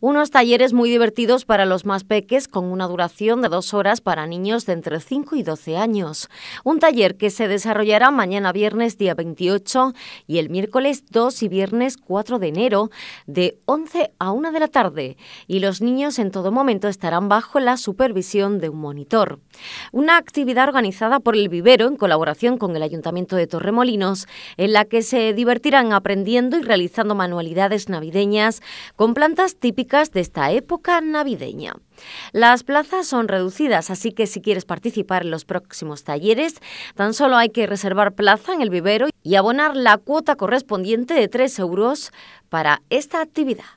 Unos talleres muy divertidos para los más peques con una duración de dos horas para niños de entre 5 y 12 años. Un taller que se desarrollará mañana viernes día 28 y el miércoles 2 y viernes 4 de enero de 11 a 1 de la tarde y los niños en todo momento estarán bajo la supervisión de un monitor. Una actividad organizada por el vivero en colaboración con el Ayuntamiento de Torremolinos en la que se divertirán aprendiendo y realizando manualidades navideñas con plantas típicas de esta época navideña. Las plazas son reducidas, así que si quieres participar en los próximos talleres, tan solo hay que reservar plaza en el vivero y abonar la cuota correspondiente de 3 euros para esta actividad.